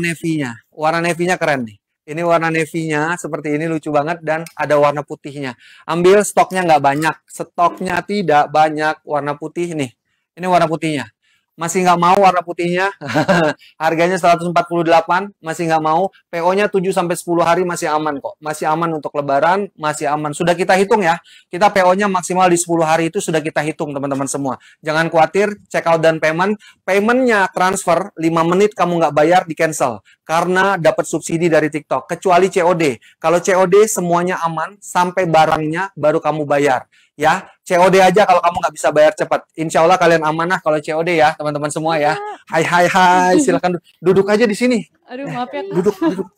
navy-nya. Warna navy-nya keren nih. Ini warna navy-nya seperti ini lucu banget dan ada warna putihnya. Ambil stoknya nggak banyak, stoknya tidak banyak warna putih nih. Ini warna putihnya masih nggak mau warna putihnya. Harganya 148, masih nggak mau. PO-nya 7 sampai 10 hari masih aman kok. Masih aman untuk lebaran, masih aman. Sudah kita hitung ya. Kita PO-nya maksimal di 10 hari itu sudah kita hitung teman-teman semua. Jangan khawatir, check out dan payment. Paymentnya transfer 5 menit kamu nggak bayar di cancel karena dapat subsidi dari TikTok kecuali COD. Kalau COD semuanya aman sampai barangnya baru kamu bayar ya COD aja kalau kamu nggak bisa bayar cepat Insya Allah kalian amanah kalau COD ya teman-teman semua ya iya. Hai hai hai silakan duduk aja di sini aduh maaf ya duduk duduk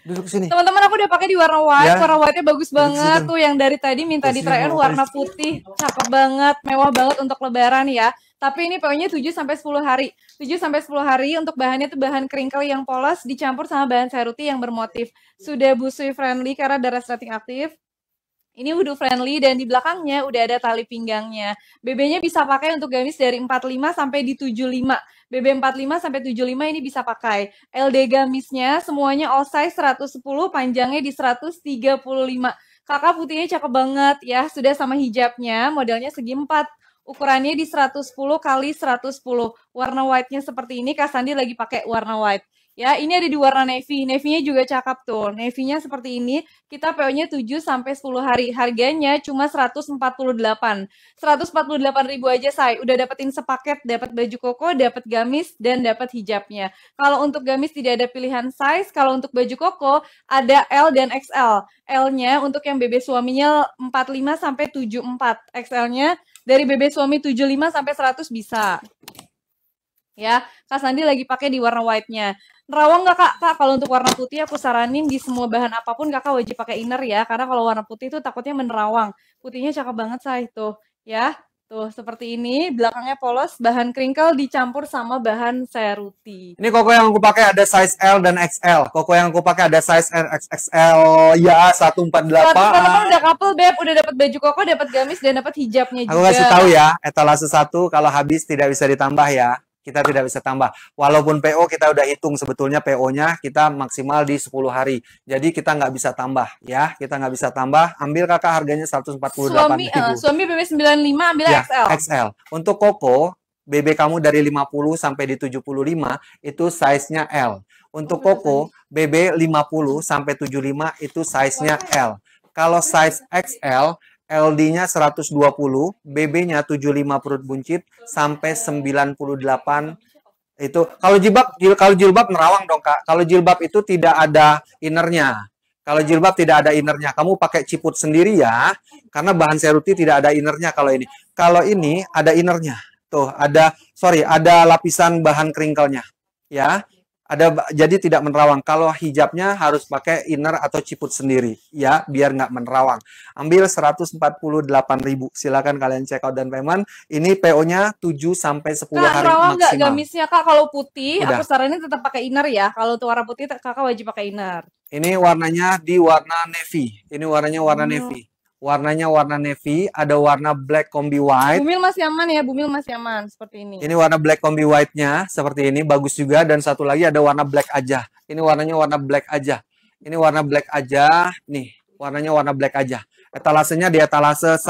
duduk sini. Teman-teman aku udah pakai di warna white, ya. warna white-nya bagus banget tuh yang dari tadi minta di try warna putih. Cakep banget, mewah banget untuk lebaran ya. Tapi ini pokoknya nya 7 sampai 10 hari. 7 sampai 10 hari untuk bahannya itu bahan crinkle yang polos dicampur sama bahan seruti yang bermotif. Sudah busui friendly karena ada resleting aktif. Ini wudhu friendly dan di belakangnya udah ada tali pinggangnya. BB-nya bisa pakai untuk gamis dari 45 sampai di 75. BB 45 sampai 75 ini bisa pakai. LD gamisnya semuanya all size 110, panjangnya di 135. Kakak putihnya cakep banget ya, sudah sama hijabnya, modelnya segi 4 ukurannya di 110 kali 110. Warna white-nya seperti ini, Kak Sandi lagi pakai warna white. Ya, ini ada di warna navy. Navy-nya juga cakep tuh. Navy-nya seperti ini. Kita PO-nya 7 sampai 10 hari. Harganya cuma 148. 148 ribu aja, saya Udah dapetin sepaket, dapat baju koko, dapat gamis dan dapat hijabnya. Kalau untuk gamis tidak ada pilihan size, kalau untuk baju koko ada L dan XL. L-nya untuk yang BB suaminya 45 sampai 74. XL-nya dari BB suami 75 sampai 100 bisa. Ya, Kak Sandi lagi pakai di warna white-nya rawang gak kak? Kak kalau untuk warna putih aku saranin di semua bahan apapun kakak wajib pakai inner ya karena kalau warna putih itu takutnya menerawang. Putihnya cakep banget saya itu ya. Tuh, seperti ini, belakangnya polos, bahan kringkel dicampur sama bahan seruti. Ini koko yang aku pakai ada size L dan XL. Koko yang aku pakai ada size L, XXL, ya 148. teman udah couple, Beb. Udah dapat baju koko, dapat gamis, dan dapat hijabnya juga. Aku kasih tahu ya, etalase satu kalau habis tidak bisa ditambah ya kita tidak bisa tambah. Walaupun PO kita udah hitung sebetulnya PO-nya kita maksimal di 10 hari. Jadi kita nggak bisa tambah ya, kita nggak bisa tambah. Ambil kakak harganya 148 suami, eh, ribu. Uh, suami BB 95 ambil ya, XL. XL. Untuk Koko BB kamu dari 50 sampai di 75 itu size-nya L. Untuk oh, Koko BB 50 sampai 75 itu size-nya L. Kalau size XL LD-nya 120, BB-nya 75 perut buncit sampai 98 itu. Kalau jilbab kalau jilbab nerawang dong Kak. Kalau jilbab itu tidak ada innernya. Kalau jilbab tidak ada innernya, kamu pakai ciput sendiri ya, karena bahan seruti tidak ada innernya kalau ini. Kalau ini ada innernya, tuh ada sorry ada lapisan bahan keringkelnya, ya ada jadi tidak menerawang. Kalau hijabnya harus pakai inner atau ciput sendiri ya biar nggak menerawang. Ambil 148.000. Silakan kalian check out dan payment. Ini PO-nya 7 sampai 10 kak, hari menerawang maksimal. Kak, gamisnya Kak kalau putih Udah. aku saranin tetap pakai inner ya. Kalau tuh warna putih Kakak wajib pakai inner. Ini warnanya di warna navy. Ini warnanya warna hmm. navy warnanya warna navy, ada warna black kombi white. Bumil masih aman ya, Bumil masih aman seperti ini. Ini warna black kombi white-nya seperti ini, bagus juga dan satu lagi ada warna black aja. Ini warnanya warna black aja. Ini warna black aja, nih warnanya warna black aja. Etalasenya di etalase 1.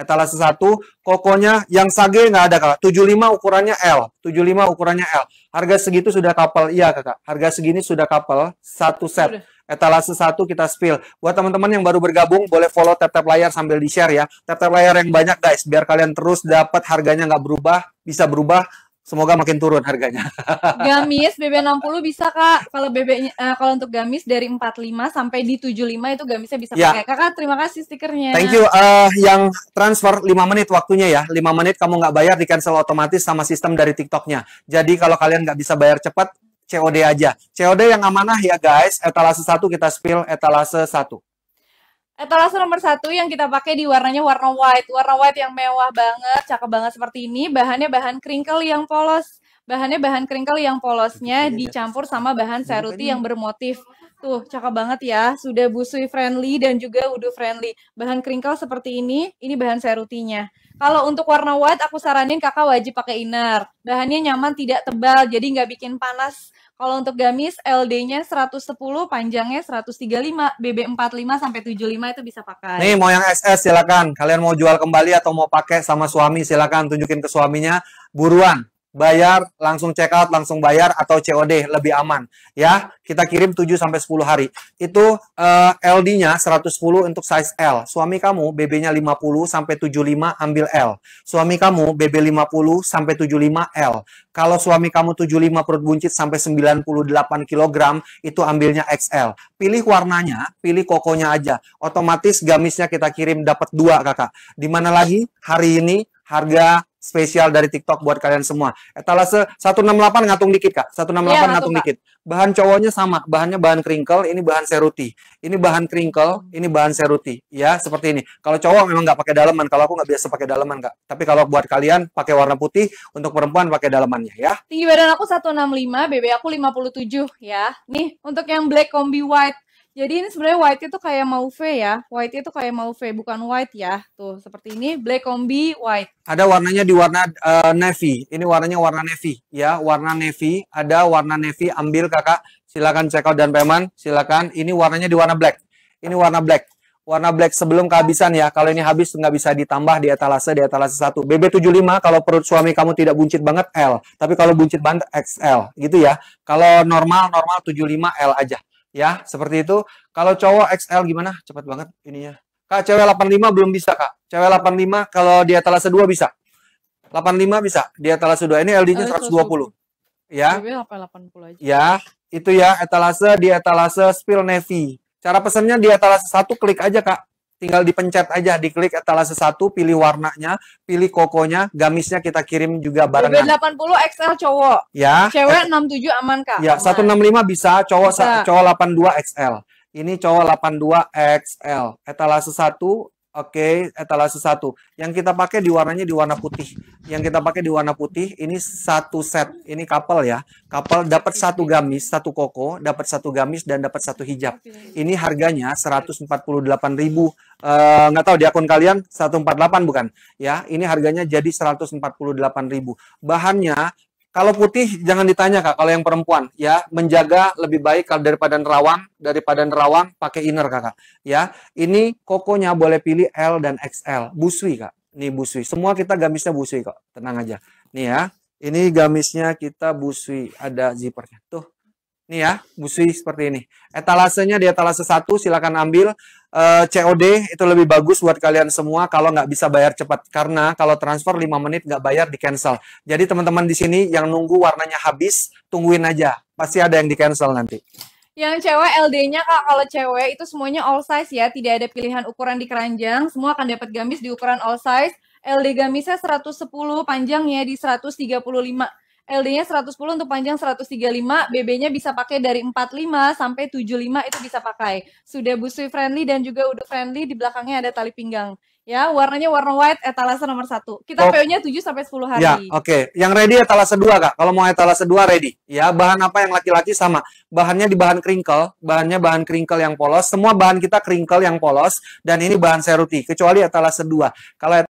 Etalase 1, kokonya yang sage nggak ada kakak. 75 ukurannya L. 75 ukurannya L. Harga segitu sudah kapal. Iya kakak. Harga segini sudah kapal. Satu set. Etalase 1 kita spill. Buat teman-teman yang baru bergabung, boleh follow tap-tap layar sambil di-share ya. Tap-tap layar yang banyak guys. Biar kalian terus dapat harganya nggak berubah. Bisa berubah Semoga makin turun harganya. gamis BB60 bisa Kak. Kalau BB uh, eh, kalau untuk gamis dari 45 sampai di 75 itu gamisnya bisa ya. pakai. Kakak terima kasih stikernya. Thank you. Uh, yang transfer 5 menit waktunya ya. 5 menit kamu nggak bayar di cancel otomatis sama sistem dari TikToknya. Jadi kalau kalian nggak bisa bayar cepat COD aja. COD yang amanah ya guys. Etalase 1 kita spill etalase 1. Etalase nomor satu yang kita pakai di warnanya warna white. Warna white yang mewah banget, cakep banget seperti ini. Bahannya bahan kringkel yang polos. Bahannya bahan kringkel yang polosnya dicampur sama bahan seruti yang bermotif. Tuh, cakep banget ya. Sudah busui friendly dan juga wudu friendly. Bahan kringkel seperti ini, ini bahan serutinya. Kalau untuk warna white, aku saranin kakak wajib pakai inner. Bahannya nyaman, tidak tebal, jadi nggak bikin panas kalau untuk gamis LD-nya 110, panjangnya 135, BB45 sampai 75 itu bisa pakai. Nih mau yang SS silakan. Kalian mau jual kembali atau mau pakai sama suami silakan tunjukin ke suaminya buruan bayar, langsung check out, langsung bayar atau COD lebih aman ya. Kita kirim 7 sampai 10 hari. Itu uh, LD-nya 110 untuk size L. Suami kamu BB-nya 50 sampai 75 ambil L. Suami kamu BB 50 sampai 75 L. Kalau suami kamu 75 perut buncit sampai 98 kg itu ambilnya XL. Pilih warnanya, pilih kokonya aja. Otomatis gamisnya kita kirim dapat dua kakak. Di mana lagi? Hari ini harga spesial dari TikTok buat kalian semua. Etalase 168 ngatung dikit, Kak. 168 ya, ngatung Kak. dikit. Bahan cowoknya sama, bahannya bahan crinkle, ini bahan seruti. Ini bahan crinkle, ini bahan seruti. Ya, seperti ini. Kalau cowok memang nggak pakai daleman, kalau aku nggak biasa pakai daleman, Kak. Tapi kalau buat kalian pakai warna putih, untuk perempuan pakai dalemannya ya. Tinggi badan aku 165, BB aku 57 ya. Nih, untuk yang black combi white jadi ini sebenarnya white itu kayak mau V ya. White itu kayak mau V bukan white ya. Tuh seperti ini black combi white. Ada warnanya di warna uh, navy. Ini warnanya warna navy ya, warna navy. Ada warna navy ambil Kakak. Silakan check out dan payment. Silakan. Ini warnanya di warna black. Ini warna black. Warna black sebelum kehabisan ya. Kalau ini habis nggak bisa ditambah di etalase di etalase 1. BB75 kalau perut suami kamu tidak buncit banget L. Tapi kalau buncit banget XL gitu ya. Kalau normal normal 75 L aja ya seperti itu kalau cowok XL gimana cepat banget ininya kak cewek 85 belum bisa kak cewek 85 kalau dia talase 2 bisa 85 bisa dia talase 2 ini LD-nya 120 ya ya itu ya etalase di etalase spill navy cara pesannya di etalase satu klik aja kak tinggal dipencet aja diklik etalase satu pilih warnanya pilih kokonya gamisnya kita kirim juga barengan 80 XL cowok ya cewek 67 aman kak ya aman. 165 bisa cowok bisa. cowok 82 XL ini cowok 82 XL etalase satu Oke, okay, etalase satu. Yang kita pakai di warnanya di warna putih. Yang kita pakai di warna putih ini satu set. Ini couple ya. Couple dapat satu gamis, satu koko, dapat satu gamis dan dapat satu hijab. Ini harganya 148.000. ribu. Uh, nggak tahu di akun kalian 148 bukan? Ya, ini harganya jadi 148.000. Bahannya kalau putih jangan ditanya kak. Kalau yang perempuan ya menjaga lebih baik kalau daripada nerawang daripada nerawang pakai inner kakak. Ya ini kokonya boleh pilih L dan XL. Busui kak. ini busui. Semua kita gamisnya busui kok. Tenang aja. Nih ya. Ini gamisnya kita busui. Ada zippernya. Tuh ini ya, busui seperti ini. Etalasenya di etalase 1 silakan ambil e, eh, COD itu lebih bagus buat kalian semua kalau nggak bisa bayar cepat karena kalau transfer 5 menit nggak bayar di cancel. Jadi teman-teman di sini yang nunggu warnanya habis, tungguin aja. Pasti ada yang di cancel nanti. Yang cewek LD-nya kak, kalau cewek itu semuanya all size ya, tidak ada pilihan ukuran di keranjang, semua akan dapat gamis di ukuran all size. LD gamisnya 110, panjangnya di 135. LD-nya 110 untuk panjang 135, BB-nya bisa pakai dari 45 sampai 75 itu bisa pakai. Sudah busui friendly dan juga udah friendly di belakangnya ada tali pinggang. Ya, warnanya warna white etalase nomor 1. Kita oh. PO-nya 7 sampai 10 hari. Ya, oke. Okay. Yang ready etalase 2, Kak. Kalau mau etalase 2 ready. Ya, bahan apa yang laki-laki sama. Bahannya di bahan kringkel, bahannya bahan kringkel yang polos. Semua bahan kita kringkel yang polos dan ini bahan seruti kecuali etalase 2. Kalau